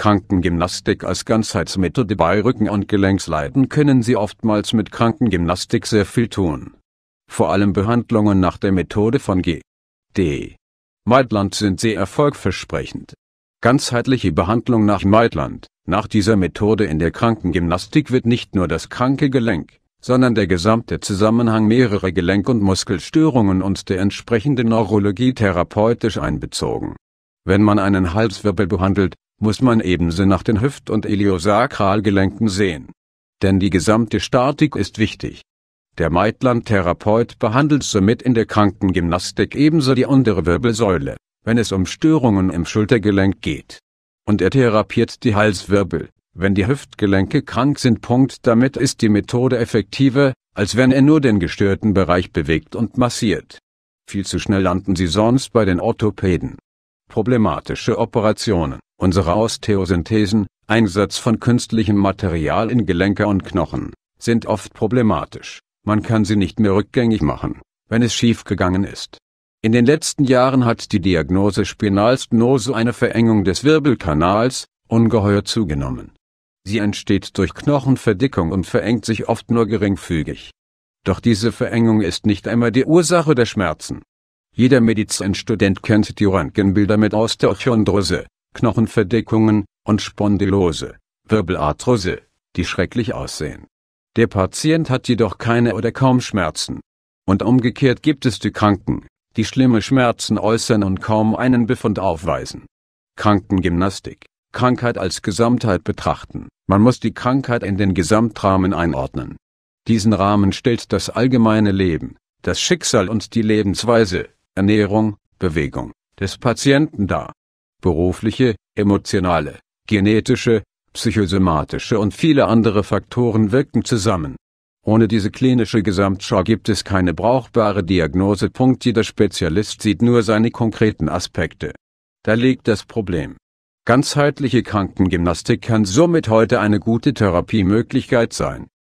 Krankengymnastik als Ganzheitsmethode bei Rücken- und Gelenksleiden können Sie oftmals mit Krankengymnastik sehr viel tun. Vor allem Behandlungen nach der Methode von G. D. Maitland sind sehr erfolgversprechend. Ganzheitliche Behandlung nach Maitland. Nach dieser Methode in der Krankengymnastik wird nicht nur das kranke Gelenk, sondern der gesamte Zusammenhang mehrerer Gelenk- und Muskelstörungen und der entsprechenden Neurologie therapeutisch einbezogen. Wenn man einen Halswirbel behandelt, muss man ebenso nach den Hüft- und Iliosakralgelenken sehen. Denn die gesamte Statik ist wichtig. Der Maitland-Therapeut behandelt somit in der Krankengymnastik ebenso die untere Wirbelsäule, wenn es um Störungen im Schultergelenk geht. Und er therapiert die Halswirbel, wenn die Hüftgelenke krank sind. Punkt. Damit ist die Methode effektiver, als wenn er nur den gestörten Bereich bewegt und massiert. Viel zu schnell landen sie sonst bei den Orthopäden. Problematische Operationen. Unsere Osteosynthesen, Einsatz von künstlichem Material in Gelenke und Knochen, sind oft problematisch. Man kann sie nicht mehr rückgängig machen, wenn es schiefgegangen ist. In den letzten Jahren hat die Diagnose Spinalstnose eine Verengung des Wirbelkanals, ungeheuer zugenommen. Sie entsteht durch Knochenverdickung und verengt sich oft nur geringfügig. Doch diese Verengung ist nicht einmal die Ursache der Schmerzen. Jeder Medizinstudent kennt die Röntgenbilder mit Osteochondrose, Knochenverdeckungen und Spondylose, Wirbelarthrose, die schrecklich aussehen. Der Patient hat jedoch keine oder kaum Schmerzen. Und umgekehrt gibt es die Kranken, die schlimme Schmerzen äußern und kaum einen Befund aufweisen. Krankengymnastik. Krankheit als Gesamtheit betrachten. Man muss die Krankheit in den Gesamtrahmen einordnen. Diesen Rahmen stellt das allgemeine Leben, das Schicksal und die Lebensweise, Ernährung, Bewegung des Patienten dar berufliche, emotionale, genetische, psychosomatische und viele andere Faktoren wirken zusammen. Ohne diese klinische Gesamtschau gibt es keine brauchbare Diagnose. Jeder Spezialist sieht nur seine konkreten Aspekte. Da liegt das Problem. Ganzheitliche Krankengymnastik kann somit heute eine gute Therapiemöglichkeit sein.